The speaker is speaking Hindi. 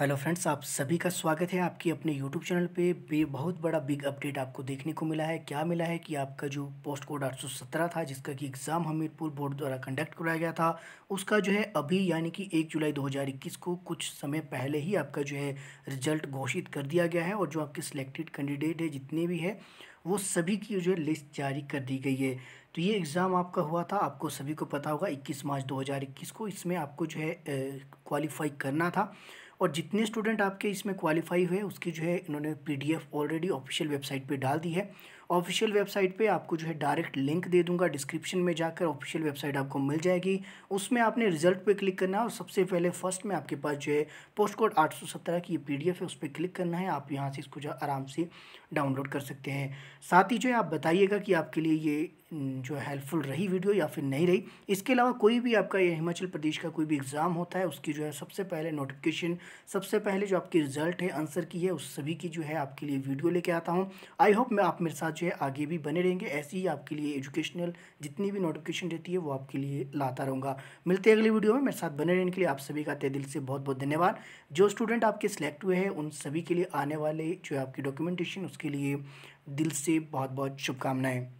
हेलो फ्रेंड्स आप सभी का स्वागत है आपके अपने यूट्यूब चैनल पे बे बहुत बड़ा बिग अपडेट आपको देखने को मिला है क्या मिला है कि आपका जो पोस्ट कोड 817 था जिसका कि एग्ज़ाम हमीरपुर बोर्ड द्वारा कंडक्ट कराया गया था उसका जो है अभी यानी कि 1 जुलाई 2021 को कुछ समय पहले ही आपका जो है रिजल्ट घोषित कर दिया गया है और जो आपके सिलेक्टेड कैंडिडेट है जितने भी है वो सभी की जो है लिस्ट जारी कर दी गई है तो ये एग्ज़ाम आपका हुआ था आपको सभी को पता होगा इक्कीस मार्च इक्कीस को इसमें आपको जो है क्वालिफाई करना था और जितने स्टूडेंट आपके इसमें क्वालिफाई हुए उसकी जो है इन्होंने पीडीएफ ऑलरेडी ऑफिशियल वेबसाइट पे डाल दी है ऑफिशियल वेबसाइट पे आपको जो है डायरेक्ट लिंक दे दूंगा डिस्क्रिप्शन में जाकर ऑफिशियल वेबसाइट आपको मिल जाएगी उसमें आपने रिजल्ट पे क्लिक करना है और सबसे पहले फर्स्ट में आपके पास जो है पोस्ट कोड आठ की ये पी है उस पर क्लिक करना है आप यहाँ से इसको जो आराम से डाउनलोड कर सकते हैं साथ ही जो है आप बताइएगा कि आपके लिए ये जो हेल्पफुल रही वीडियो या फिर नहीं रही इसके अलावा कोई भी आपका ये हिमाचल प्रदेश का कोई भी एग्ज़ाम होता है उसकी जो है सबसे पहले नोटिफिकेशन सबसे पहले जो आपकी रिज़ल्ट है आंसर की है उस सभी की जो है आपके लिए वीडियो लेके आता हूँ आई होप मैं आप मेरे साथ जो है आगे भी बने रहेंगे ऐसे ही आपके लिए एजुकेशनल जितनी भी नोटिफिकेशन रहती है वो आपके लिए लाता रहूँगा मिलते हैं अगली वीडियो में मेरे साथ बने रहने के लिए आप सभी का तय दिल से बहुत बहुत धन्यवाद जो स्टूडेंट आपके सिलेक्ट हुए हैं उन सभी के लिए आने वाले जो है आपकी डॉक्यूमेंटेशन उसके लिए दिल से बहुत बहुत शुभकामनाएं